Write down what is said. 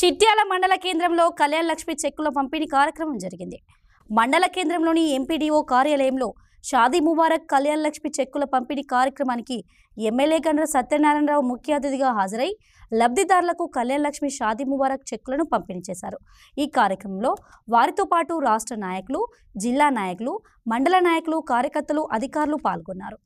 చిట్యాల మండల కేంద్రంలో కళ్యాణ్ లక్ష్మి చెక్కుల పంపిణీ కార్యక్రమం జరిగింది మండల కేంద్రంలోని ఎంపీడీఓ కార్యాలయంలో షాదీ ముబారక్ కళ్యాణ్ లక్ష్మి చెక్కుల పంపిణీ కార్యక్రమానికి ఎమ్మెల్యే గండ్ర సత్యనారాయణరావు ముఖ్య అతిథిగా హాజరై లబ్ధిదారులకు కళ్యాణ్ లక్ష్మి షాదీ ముబారక్ చెక్కులను పంపిణీ చేశారు ఈ కార్యక్రమంలో వారితో పాటు రాష్ట్ర నాయకులు జిల్లా నాయకులు మండల నాయకులు కార్యకర్తలు అధికారులు పాల్గొన్నారు